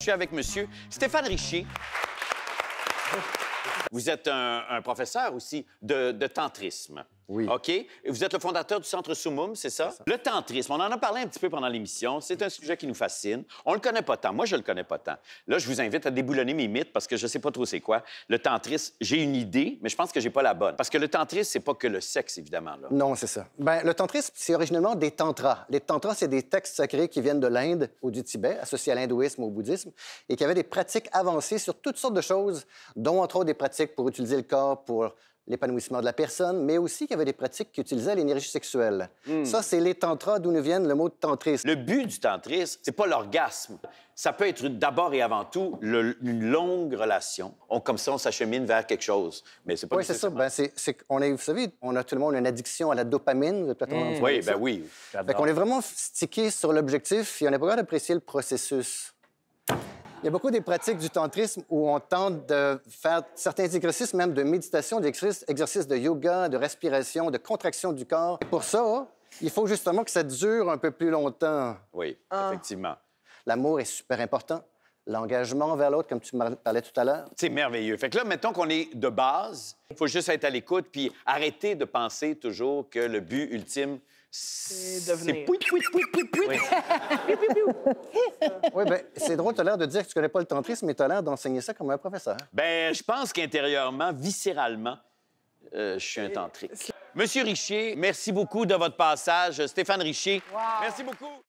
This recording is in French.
Je suis avec Monsieur Stéphane Richier. Vous êtes un, professeur aussi de tantrisme. Oui. OK? Vous êtes le fondateur du Centre Sumum, c'est ça? Le tantrisme, on en a parlé un petit peu pendant l'émission. C'est un sujet qui nous fascine. On le connaît pas tant. Moi, je le connais pas tant. Là, je vous invite à déboulonner mes mythes parce que je sais pas trop c'est quoi. Le tantrisme, j'ai une idée, mais je pense que j'ai pas la bonne. Parce que le tantrisme, c'est pas que le sexe, évidemment. Non, c'est ça. Ben, le tantrisme, c'est originellement des tantras. Les tantras, c'est des textes sacrés qui viennent de l'Inde ou du Tibet, associés à l'hindouisme ou au bouddhisme, et qui avaient des pratiques avancées sur toutes sortes de choses, dont entre autres des pratiques pour utiliser le corps, pour l'épanouissement de la personne, mais aussi qu'il y avait des pratiques qui utilisaient l'énergie sexuelle. Hmm. Ça, c'est les tantras d'où nous vient le mot de tantrisme. Le but du tantrisme, c'est pas l'orgasme. Ça peut être d'abord et avant tout une longue relation. On, comme ça, on s'achemine vers quelque chose. Mais c'est pas Oui, c'est ça. Ben, c on vous savez, on a tout le monde une addiction à la dopamine. Mm. Oui, ben oui. Fait qu'on est vraiment stické sur l'objectif et on n'a pas capable d'apprécier le processus. Il y a beaucoup des pratiques du tantrisme où on tente de faire certains exercices, même de méditation, d'exercices de yoga, de respiration, de contraction du corps. pour ça, il faut justement que ça dure un peu plus longtemps. Oui, ah. effectivement. L'amour est super important l'engagement vers l'autre, comme tu parlais tout à l'heure. C'est merveilleux. Fait que là, mettons qu'on est de base, il faut juste être à l'écoute puis arrêter de penser toujours que le but ultime, c'est devenir... Oui, bien, c'est drôle, tu l'air de dire que tu connais pas le tantrisme, mais tu l'air d'enseigner ça comme un professeur. Ben, je pense qu'intérieurement, viscéralement, euh, je suis un tantrique. Monsieur Richier, merci beaucoup de votre passage. Stéphane Richier, merci beaucoup.